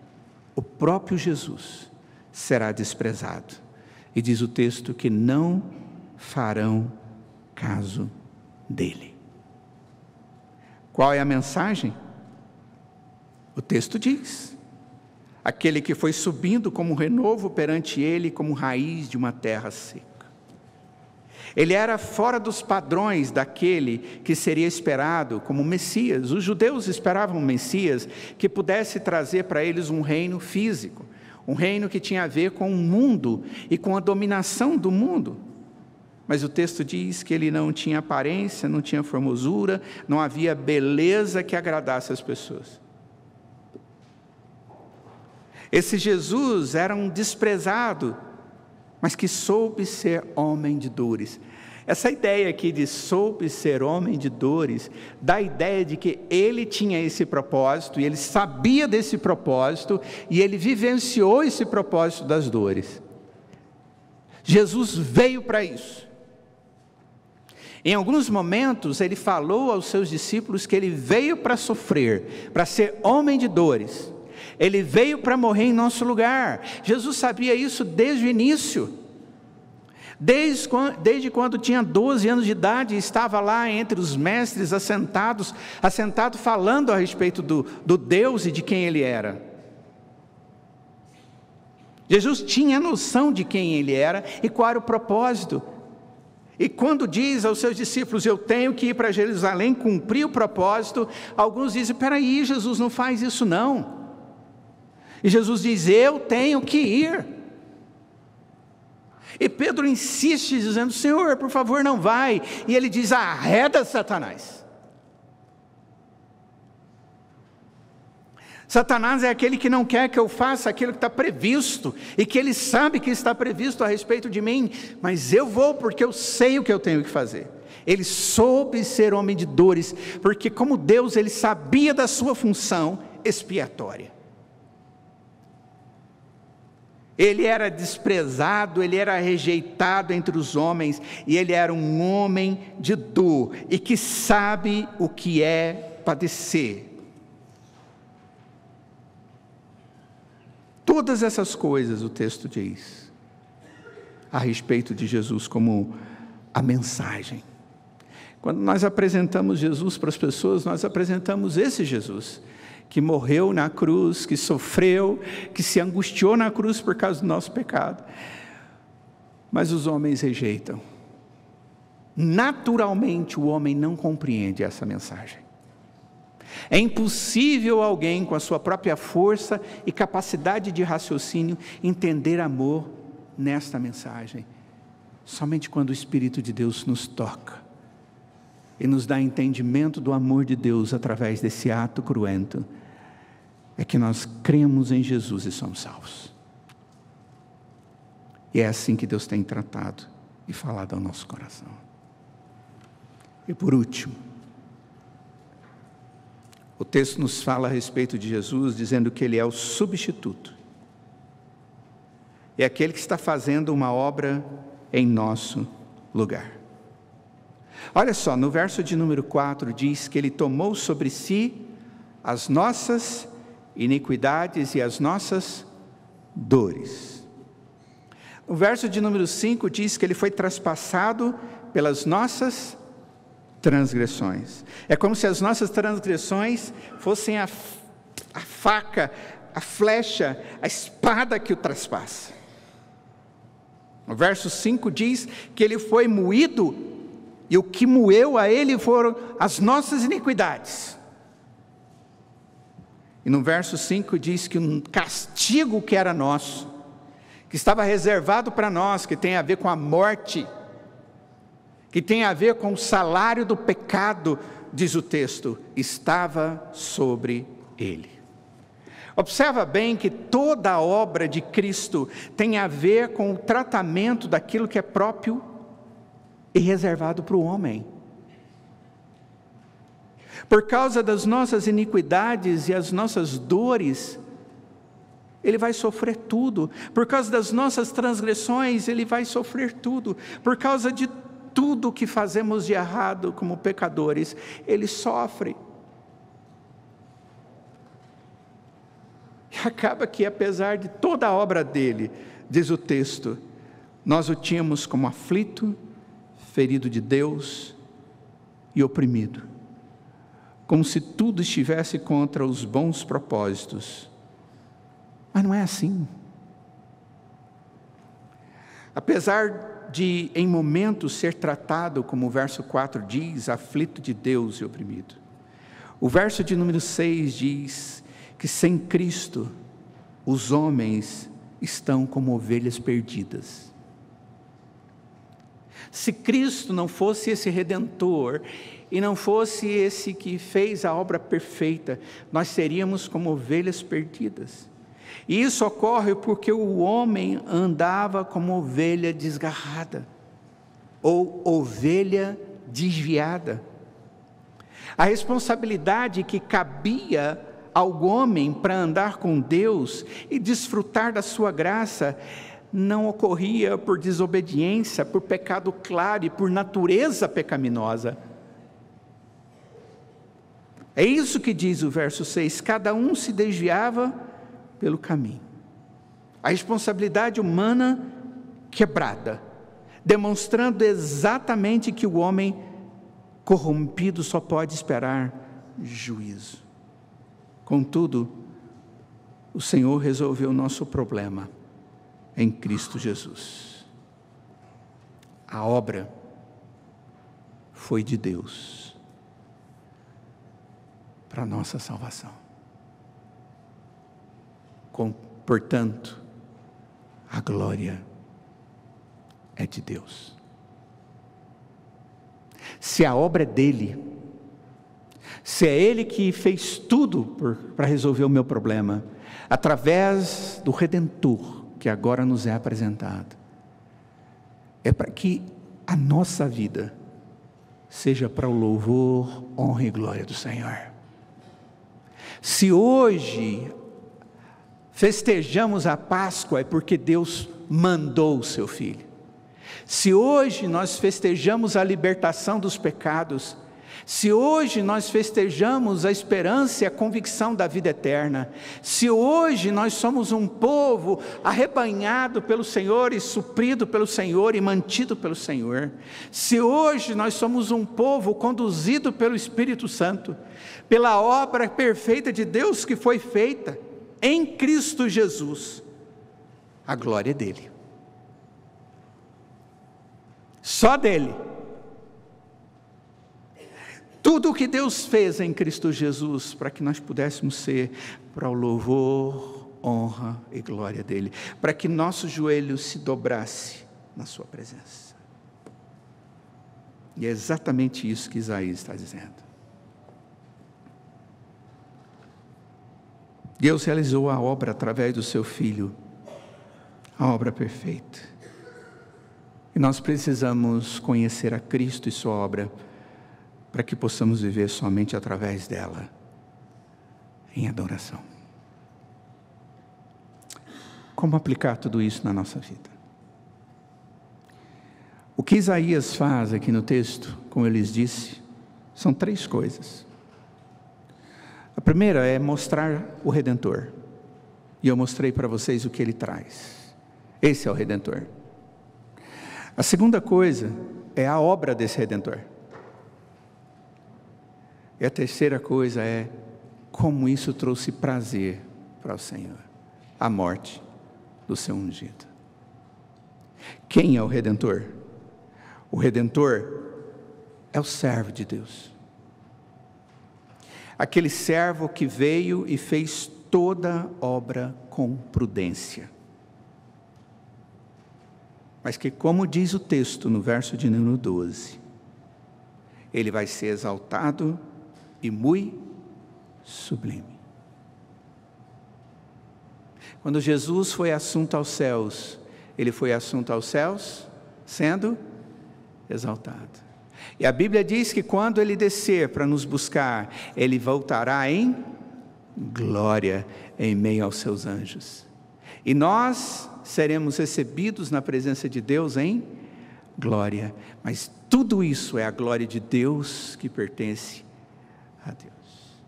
o próprio Jesus será desprezado. E diz o texto que não farão caso dele. Qual é a mensagem? O texto diz: aquele que foi subindo como renovo perante ele, como raiz de uma terra seca. Ele era fora dos padrões daquele que seria esperado como Messias. Os judeus esperavam Messias que pudesse trazer para eles um reino físico, um reino que tinha a ver com o mundo e com a dominação do mundo. Mas o texto diz que ele não tinha aparência, não tinha formosura, não havia beleza que agradasse as pessoas. Esse Jesus era um desprezado, mas que soube ser homem de dores. Essa ideia aqui de soube ser homem de dores, dá a ideia de que ele tinha esse propósito, e ele sabia desse propósito, e ele vivenciou esse propósito das dores. Jesus veio para isso. Em alguns momentos, ele falou aos seus discípulos que ele veio para sofrer, para ser homem de dores. Ele veio para morrer em nosso lugar. Jesus sabia isso desde o início. Desde quando, desde quando tinha 12 anos de idade, estava lá entre os mestres assentados, assentado falando a respeito do, do Deus e de quem ele era. Jesus tinha noção de quem ele era e qual era o propósito. E quando diz aos seus discípulos, eu tenho que ir para Jerusalém cumprir o propósito, alguns dizem: peraí, Jesus não faz isso não. E Jesus diz: Eu tenho que ir. E Pedro insiste, dizendo: Senhor, por favor, não vai. E ele diz: Arreda Satanás. Satanás é aquele que não quer que eu faça aquilo que está previsto e que ele sabe que está previsto a respeito de mim, mas eu vou porque eu sei o que eu tenho que fazer. Ele soube ser homem de dores, porque, como Deus, ele sabia da sua função expiatória. Ele era desprezado, ele era rejeitado entre os homens, e ele era um homem de dor e que sabe o que é padecer. Todas essas coisas o texto diz a respeito de Jesus como a mensagem. Quando nós apresentamos Jesus para as pessoas, nós apresentamos esse Jesus que morreu na cruz, que sofreu, que se angustiou na cruz por causa do nosso pecado. Mas os homens rejeitam. Naturalmente, o homem não compreende essa mensagem. É impossível alguém com a sua própria força e capacidade de raciocínio entender amor nesta mensagem. Somente quando o Espírito de Deus nos toca e nos dá entendimento do amor de Deus através desse ato cruento é que nós cremos em Jesus e somos salvos. E é assim que Deus tem tratado e falado ao nosso coração. E por último, o texto nos fala a respeito de Jesus, dizendo que ele é o substituto. É aquele que está fazendo uma obra em nosso lugar. Olha só, no verso de número 4 diz que ele tomou sobre si as nossas iniquidades e as nossas dores. O verso de número 5 diz que ele foi traspassado pelas nossas transgressões. É como se as nossas transgressões fossem a, a faca, a flecha, a espada que o traspassa. O verso 5 diz que ele foi moído e o que moeu a ele foram as nossas iniquidades. E no verso 5 diz que um castigo que era nosso, que estava reservado para nós, que tem a ver com a morte, que tem a ver com o salário do pecado, diz o texto, estava sobre ele. Observa bem que toda a obra de Cristo tem a ver com o tratamento daquilo que é próprio e reservado para o homem. Por causa das nossas iniquidades e as nossas dores, ele vai sofrer tudo. Por causa das nossas transgressões, ele vai sofrer tudo. Por causa de tudo que fazemos de errado como pecadores, ele sofre. E acaba que, apesar de toda a obra dele, diz o texto, nós o tínhamos como aflito, ferido de Deus e oprimido como se tudo estivesse contra os bons propósitos. Mas não é assim. Apesar de, em momentos, ser tratado, como o verso 4 diz, aflito de Deus e oprimido, o verso de número 6 diz que sem Cristo os homens estão como ovelhas perdidas. Se Cristo não fosse esse redentor, e não fosse esse que fez a obra perfeita, nós seríamos como ovelhas perdidas. E isso ocorre porque o homem andava como ovelha desgarrada ou ovelha desviada. A responsabilidade que cabia ao homem para andar com Deus e desfrutar da sua graça não ocorria por desobediência, por pecado claro e por natureza pecaminosa é isso que diz o verso 6: cada um se desviava pelo caminho. A responsabilidade humana quebrada, demonstrando exatamente que o homem corrompido só pode esperar juízo. Contudo, o Senhor resolveu o nosso problema em Cristo Jesus. A obra foi de Deus para a nossa salvação. Com, portanto, a glória é de Deus. Se a obra é dele, se é ele que fez tudo para resolver o meu problema, através do redentor que agora nos é apresentado, é para que a nossa vida seja para o louvor, honra e glória do Senhor. Se hoje festejamos a Páscoa, é porque Deus mandou o seu filho. Se hoje nós festejamos a libertação dos pecados, se hoje nós festejamos a esperança e a convicção da vida eterna, se hoje nós somos um povo arrebanhado pelo Senhor e suprido pelo Senhor e mantido pelo Senhor, se hoje nós somos um povo conduzido pelo Espírito Santo, pela obra perfeita de Deus que foi feita em Cristo Jesus, a glória dele. Só dele. Tudo o que Deus fez em Cristo Jesus para que nós pudéssemos ser para o louvor, honra e glória dele, para que nosso joelho se dobrasse na sua presença. E é exatamente isso que Isaías está dizendo. Deus realizou a obra através do seu Filho, a obra perfeita. E nós precisamos conhecer a Cristo e sua obra, para que possamos viver somente através dela, em adoração. Como aplicar tudo isso na nossa vida? O que Isaías faz aqui no texto, como eu lhes disse, são três coisas. A primeira é mostrar o Redentor. E eu mostrei para vocês o que ele traz. Esse é o Redentor. A segunda coisa é a obra desse Redentor. E a terceira coisa é como isso trouxe prazer para o Senhor a morte do seu ungido. Quem é o Redentor? O Redentor é o servo de Deus aquele servo que veio e fez toda obra com prudência. Mas que, como diz o texto no verso de número 12, ele vai ser exaltado e muito sublime. Quando Jesus foi assunto aos céus, ele foi assunto aos céus, sendo exaltado. E a Bíblia diz que quando ele descer para nos buscar, ele voltará em glória em meio aos seus anjos. E nós seremos recebidos na presença de Deus em glória. Mas tudo isso é a glória de Deus que pertence a Deus.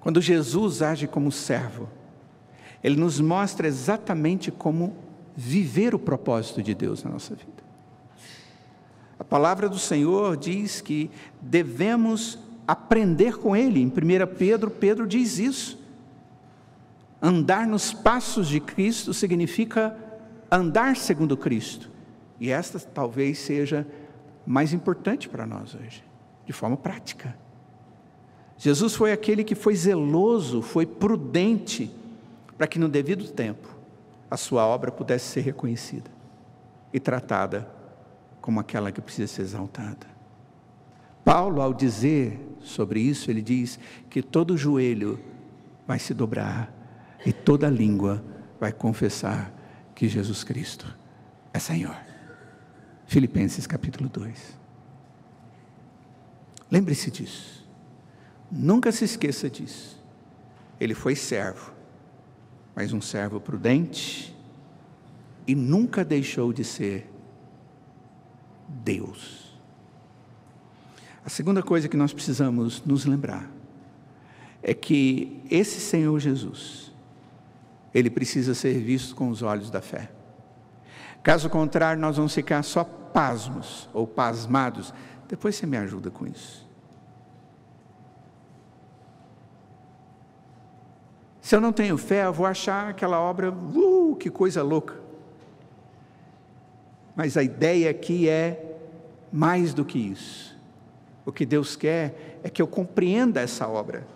Quando Jesus age como servo, ele nos mostra exatamente como viver o propósito de Deus na nossa vida. A palavra do Senhor diz que devemos aprender com Ele. Em 1 Pedro, Pedro diz isso. Andar nos passos de Cristo significa andar segundo Cristo. E esta talvez seja mais importante para nós hoje, de forma prática. Jesus foi aquele que foi zeloso, foi prudente, para que no devido tempo a sua obra pudesse ser reconhecida e tratada como aquela que precisa ser exaltada. Paulo, ao dizer sobre isso, ele diz que todo joelho vai se dobrar e toda língua vai confessar que Jesus Cristo é Senhor. Filipenses capítulo 2. Lembre-se disso. Nunca se esqueça disso. Ele foi servo, mas um servo prudente e nunca deixou de ser Deus. A segunda coisa que nós precisamos nos lembrar é que esse Senhor Jesus, ele precisa ser visto com os olhos da fé. Caso contrário, nós vamos ficar só pasmos ou pasmados. Depois você me ajuda com isso. Se eu não tenho fé, eu vou achar aquela obra, uh, que coisa louca. Mas a ideia aqui é mais do que isso. O que Deus quer é que eu compreenda essa obra,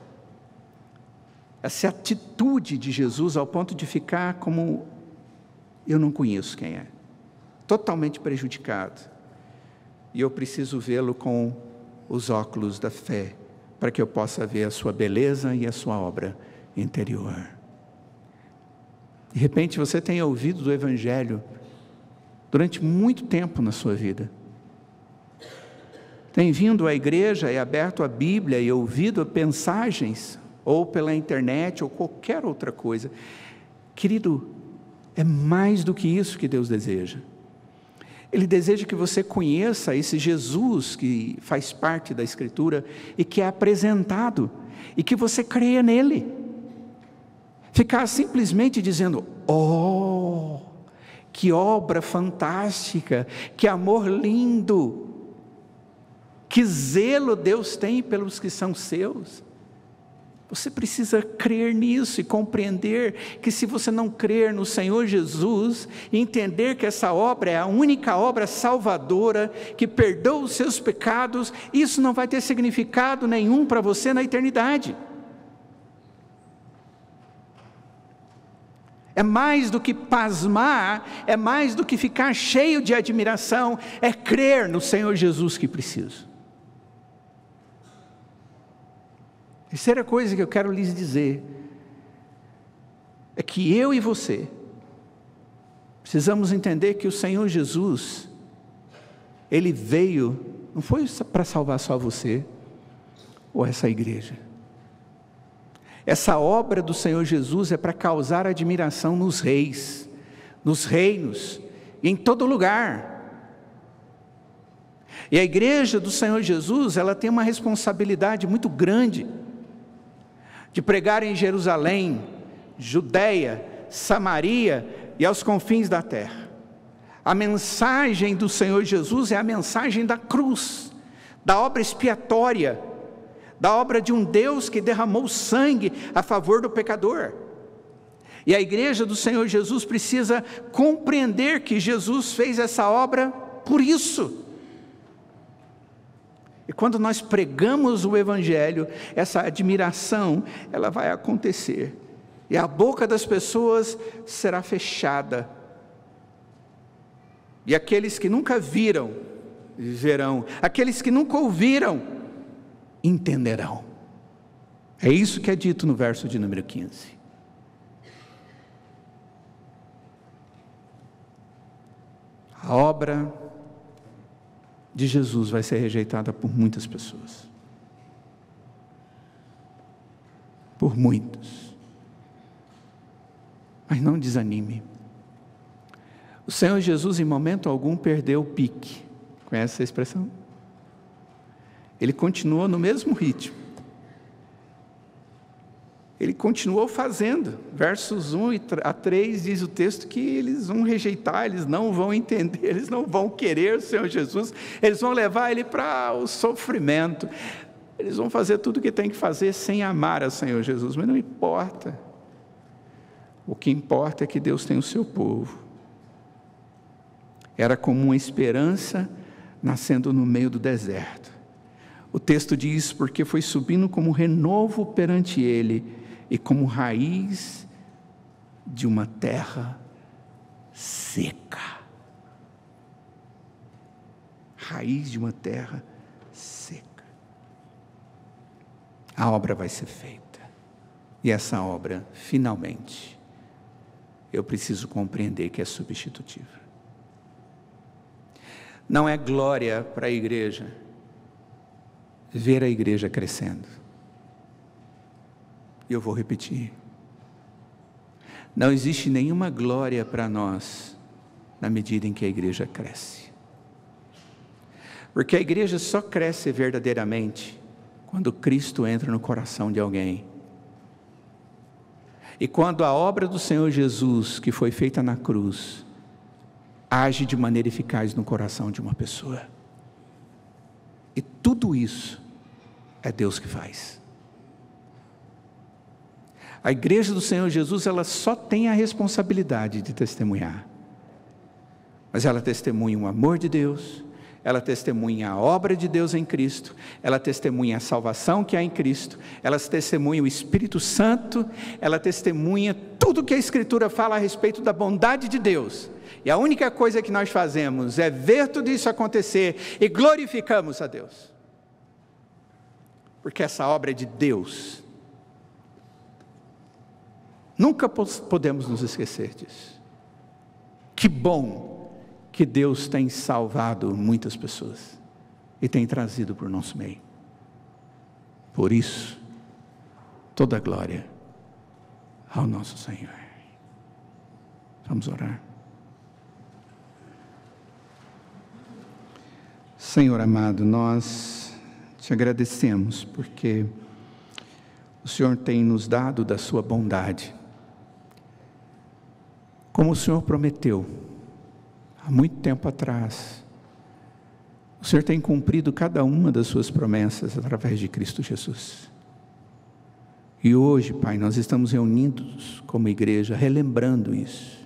essa atitude de Jesus ao ponto de ficar como eu não conheço quem é, totalmente prejudicado. E eu preciso vê-lo com os óculos da fé, para que eu possa ver a sua beleza e a sua obra interior. De repente você tem ouvido do Evangelho durante muito tempo na sua vida. Tem vindo à igreja e aberto a Bíblia e ouvido mensagens, ou pela internet, ou qualquer outra coisa. Querido, é mais do que isso que Deus deseja. Ele deseja que você conheça esse Jesus que faz parte da Escritura e que é apresentado, e que você creia nele. Ficar simplesmente dizendo, oh, que obra fantástica, que amor lindo, que zelo Deus tem pelos que são seus. Você precisa crer nisso e compreender que se você não crer no Senhor Jesus, entender que essa obra é a única obra salvadora que perdoa os seus pecados, isso não vai ter significado nenhum para você na eternidade. É mais do que pasmar, é mais do que ficar cheio de admiração, é crer no Senhor Jesus que preciso. Terceira coisa que eu quero lhes dizer é que eu e você precisamos entender que o Senhor Jesus, ele veio, não foi para salvar só você ou essa igreja. Essa obra do Senhor Jesus é para causar admiração nos reis, nos reinos, em todo lugar. E a igreja do Senhor Jesus, ela tem uma responsabilidade muito grande de pregar em Jerusalém, Judeia, Samaria e aos confins da terra. A mensagem do Senhor Jesus é a mensagem da cruz, da obra expiatória da obra de um Deus que derramou sangue a favor do pecador. E a igreja do Senhor Jesus precisa compreender que Jesus fez essa obra por isso. E quando nós pregamos o evangelho, essa admiração, ela vai acontecer. E a boca das pessoas será fechada. E aqueles que nunca viram verão, aqueles que nunca ouviram entenderão. É isso que é dito no verso de número 15. A obra de Jesus vai ser rejeitada por muitas pessoas. Por muitos. Mas não desanime. O Senhor Jesus, em momento algum, perdeu o pique. Conhece essa expressão? Ele continuou no mesmo ritmo. Ele continuou fazendo. Versos 1 a 3 diz o texto que eles vão rejeitar, eles não vão entender, eles não vão querer o Senhor Jesus, eles vão levar ele para o sofrimento. Eles vão fazer tudo o que tem que fazer sem amar ao Senhor Jesus, mas não importa. O que importa é que Deus tem o seu povo. Era como uma esperança nascendo no meio do deserto. O texto diz: porque foi subindo como renovo perante ele e como raiz de uma terra seca. Raiz de uma terra seca. A obra vai ser feita. E essa obra, finalmente, eu preciso compreender que é substitutiva. Não é glória para a igreja ver a igreja crescendo. E eu vou repetir. Não existe nenhuma glória para nós na medida em que a igreja cresce. Porque a igreja só cresce verdadeiramente quando Cristo entra no coração de alguém. E quando a obra do Senhor Jesus, que foi feita na cruz, age de maneira eficaz no coração de uma pessoa. E tudo isso é Deus que faz. A igreja do Senhor Jesus, ela só tem a responsabilidade de testemunhar. Mas ela testemunha o amor de Deus, ela testemunha a obra de Deus em Cristo, ela testemunha a salvação que há em Cristo, ela testemunha o Espírito Santo, ela testemunha tudo que a Escritura fala a respeito da bondade de Deus. E a única coisa que nós fazemos é ver tudo isso acontecer e glorificamos a Deus. Porque essa obra é de Deus. Nunca podemos nos esquecer disso. Que bom que Deus tem salvado muitas pessoas e tem trazido para o nosso meio. Por isso, toda glória ao nosso Senhor. Vamos orar. Senhor amado, nós te agradecemos porque o Senhor tem nos dado da sua bondade. Como o Senhor prometeu há muito tempo atrás, o Senhor tem cumprido cada uma das suas promessas através de Cristo Jesus. E hoje, Pai, nós estamos reunidos como igreja, relembrando isso.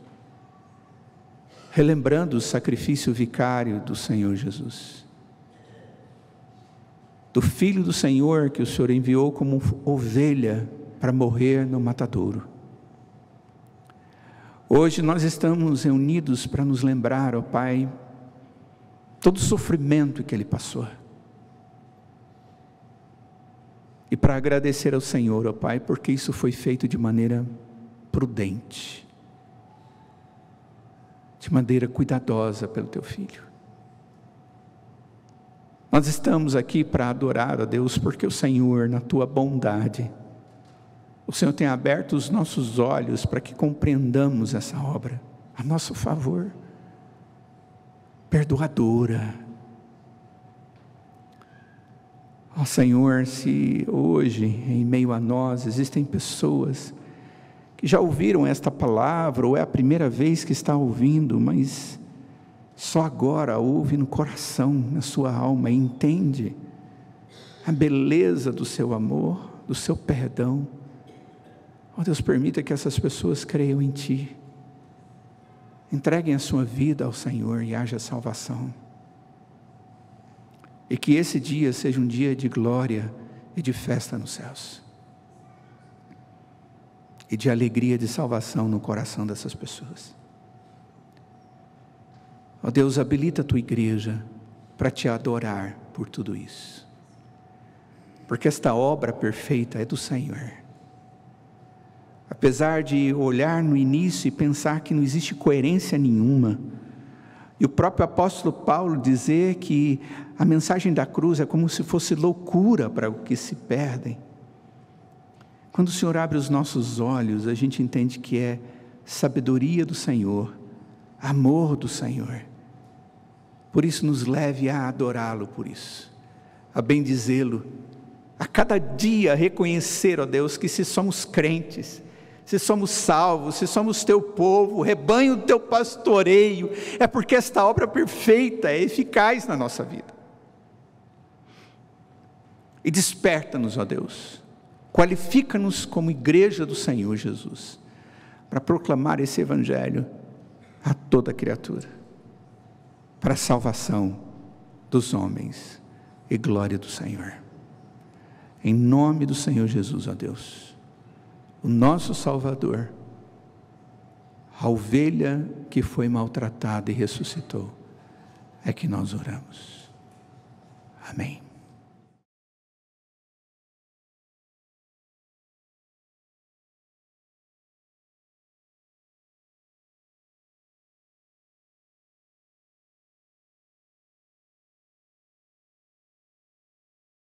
Relembrando o sacrifício vicário do Senhor Jesus do filho do Senhor que o Senhor enviou como ovelha para morrer no matadouro. Hoje nós estamos reunidos para nos lembrar, ó Pai, todo o sofrimento que ele passou. E para agradecer ao Senhor, ó Pai, porque isso foi feito de maneira prudente, de maneira cuidadosa pelo teu filho. Nós estamos aqui para adorar a Deus, porque o Senhor, na tua bondade, o Senhor tem aberto os nossos olhos para que compreendamos essa obra a nosso favor, perdoadora. Ó Senhor, se hoje, em meio a nós, existem pessoas que já ouviram esta palavra, ou é a primeira vez que está ouvindo, mas só agora ouve no coração, na sua alma, e entende a beleza do seu amor, do seu perdão. Oh Deus, permita que essas pessoas creiam em Ti. Entreguem a sua vida ao Senhor e haja salvação. E que esse dia seja um dia de glória e de festa nos céus. E de alegria de salvação no coração dessas pessoas. Ó oh Deus, habilita a tua igreja para te adorar por tudo isso. Porque esta obra perfeita é do Senhor. Apesar de olhar no início e pensar que não existe coerência nenhuma, e o próprio apóstolo Paulo dizer que a mensagem da cruz é como se fosse loucura para os que se perdem. Quando o Senhor abre os nossos olhos, a gente entende que é sabedoria do Senhor, amor do Senhor por isso, nos leve a adorá-lo por isso, a bendizê-lo, a cada dia reconhecer, ó Deus, que se somos crentes, se somos salvos, se somos teu povo, rebanho do teu pastoreio, é porque esta obra perfeita é eficaz na nossa vida. E desperta-nos, ó Deus, qualifica-nos como igreja do Senhor Jesus, para proclamar esse evangelho a toda criatura para a salvação dos homens e glória do Senhor. Em nome do Senhor Jesus, ó Deus, o nosso Salvador, a ovelha que foi maltratada e ressuscitou, é que nós oramos. Amém.